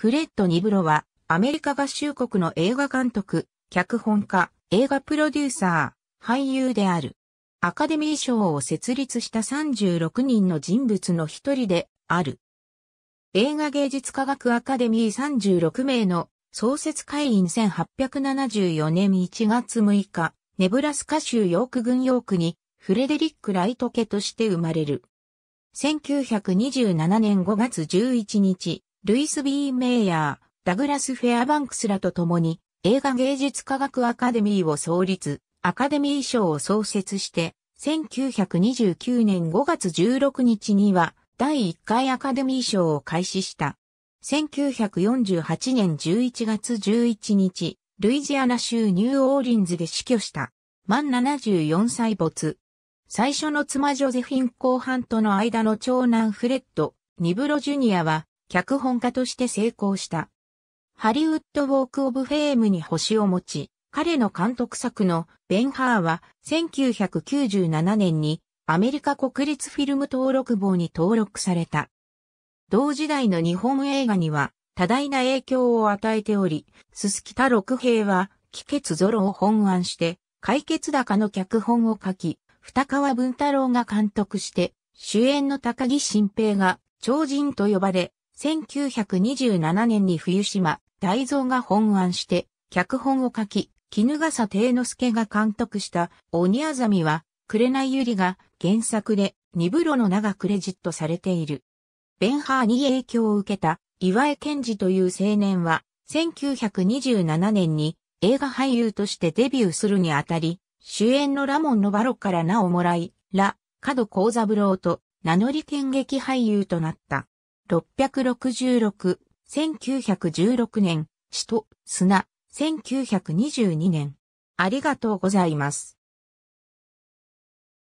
フレッド・ニブロは、アメリカ合衆国の映画監督、脚本家、映画プロデューサー、俳優である。アカデミー賞を設立した36人の人物の一人である。映画芸術科学アカデミー36名の創設会員1874年1月6日、ネブラスカ州ヨーク郡ヨークにフレデリック・ライト家として生まれる。1927年5月11日、ルイス・ビー・メイヤー、ダグラス・フェアバンクスらと共に映画芸術科学アカデミーを創立、アカデミー賞を創設して、1929年5月16日には第1回アカデミー賞を開始した。1948年11月11日、ルイジアナ州ニューオーリンズで死去した。満74歳没。最初の妻ジョゼフィンハンとの間の長男フレッド、ニブロジュニアは脚本家として成功した。ハリウッド・ウォーク・オブ・フェームに星を持ち、彼の監督作のベン・ハーは1997年にアメリカ国立フィルム登録簿に登録された。同時代の日本映画には多大な影響を与えており、鈴木田六平は気欠ゾロを本案して、解決高の脚本を書き、二川文太郎が監督して、主演の高木新平が超人と呼ばれ、1927年に冬島大蔵が本案して、脚本を書き、絹笠定之助が監督した鬼あざみは、紅ゆりが原作で二風呂の名がクレジットされている。ベンハーに影響を受けた岩江健二という青年は、1927年に映画俳優としてデビューするにあたり、主演のラモン・のバロから名をもらい、ラ・角幸三郎と名乗り剣劇俳優となった。666、1916年、首都、砂、1922年。ありがとうございます。